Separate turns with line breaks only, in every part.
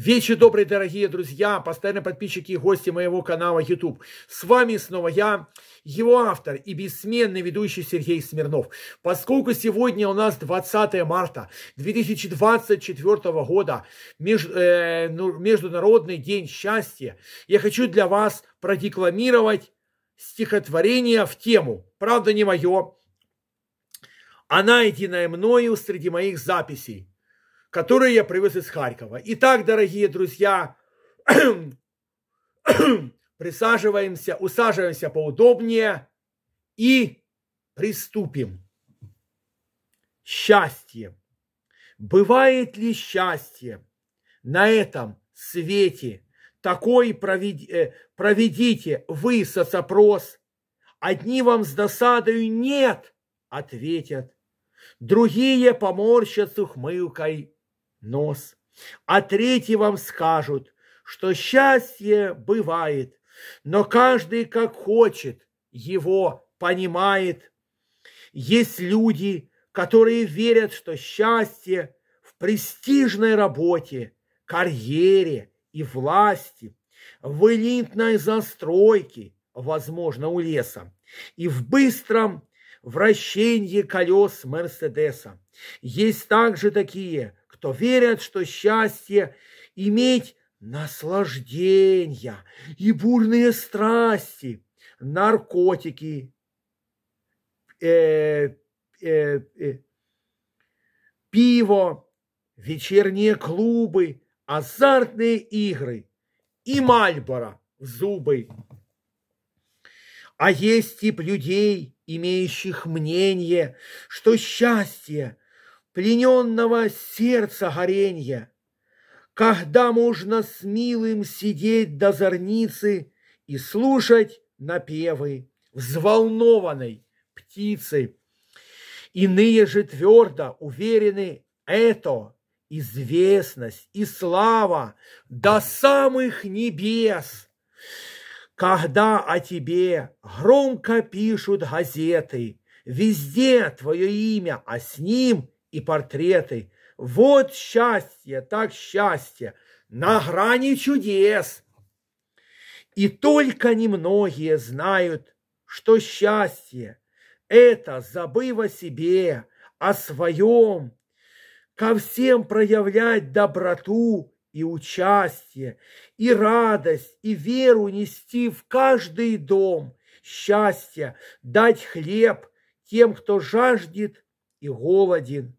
Вечер добрый, дорогие друзья, постоянные подписчики и гости моего канала YouTube. С вами снова я, его автор и бессменный ведущий Сергей Смирнов. Поскольку сегодня у нас 20 марта 2024 года, меж, э, ну, Международный день счастья, я хочу для вас продекламировать стихотворение в тему. Правда, не мое, а найденное мною среди моих записей которые я привез из Харькова. Итак, дорогие друзья, присаживаемся, усаживаемся поудобнее и приступим. Счастье. Бывает ли счастье на этом свете? Такой э, проведите вы соцопрос. Одни вам с досадою «нет» ответят, другие поморщат с ухмылкой нос. А третьи вам скажут, что счастье бывает, но каждый как хочет его понимает. Есть люди, которые верят, что счастье в престижной работе, карьере и власти, в элитной застройке, возможно, у леса, и в быстром вращении колес Мерседеса. Есть также такие, кто верят, что счастье иметь наслаждения и бурные страсти, наркотики, э, э, э, пиво, вечерние клубы, азартные игры и Мальбора в зубы. А есть тип людей, имеющих мнение, что счастье плененного сердца горенья, когда можно с милым сидеть до зорницы и слушать напевы взволнованной птицы. Иные же твердо уверены, это известность и слава до самых небес. Когда о тебе громко пишут газеты, везде твое имя, а с ним – и портреты. Вот счастье, так счастье, на грани чудес. И только немногие знают, что счастье – это, забыв о себе, о своем, ко всем проявлять доброту и участие, и радость, и веру нести в каждый дом, счастье, дать хлеб тем, кто жаждет и голоден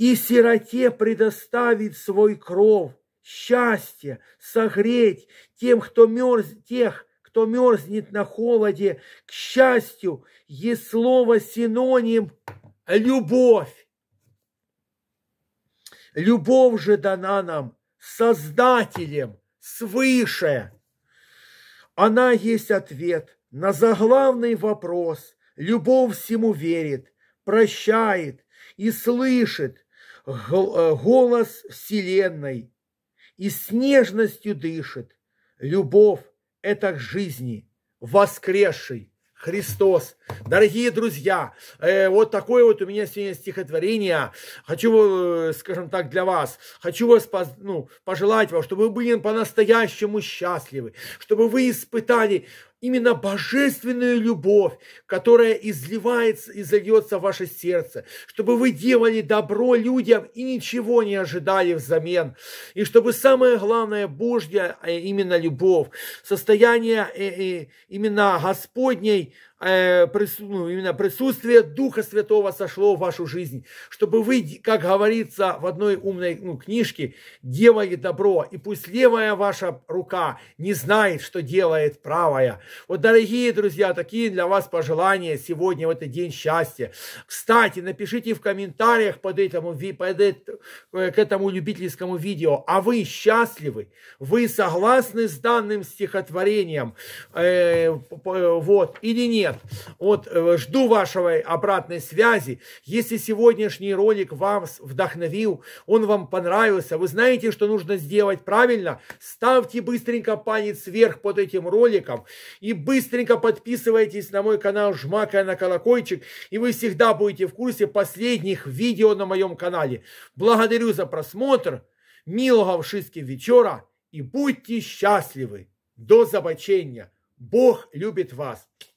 и сироте предоставить свой кров, счастье согреть тем, кто мерз, тех, кто мерзнет на холоде. К счастью есть слово синоним «любовь». Любовь же дана нам Создателем свыше. Она есть ответ на заглавный вопрос. Любовь всему верит, прощает и слышит – Э, голос Вселенной и с нежностью дышит. Любовь – это жизни, воскресший Христос. Дорогие друзья, э, вот такое вот у меня сегодня стихотворение. Хочу, э, скажем так, для вас, хочу вас поз, ну, пожелать вам, чтобы вы были по-настоящему счастливы, чтобы вы испытали именно божественную любовь, которая изливается, изольется в ваше сердце, чтобы вы делали добро людям и ничего не ожидали взамен, и чтобы самое главное Божья, а именно любовь, состояние э, э, именно Господней Э, ну, именно присутствие Духа Святого сошло в вашу жизнь, чтобы вы, как говорится в одной умной ну, книжке, делали добро, и пусть левая ваша рука не знает, что делает правая. Вот, дорогие друзья, такие для вас пожелания сегодня, в этот день счастья. Кстати, напишите в комментариях под этому, под э, к этому любительскому видео, а вы счастливы? Вы согласны с данным стихотворением? Э, вот, или нет? нет. Вот э, жду вашего обратной связи. Если сегодняшний ролик вам вдохновил, он вам понравился, вы знаете, что нужно сделать правильно, ставьте быстренько палец вверх под этим роликом и быстренько подписывайтесь на мой канал, жмакая на колокольчик, и вы всегда будете в курсе последних видео на моем канале. Благодарю за просмотр, милого вшистки вечера и будьте счастливы. До забачення. Бог любит вас.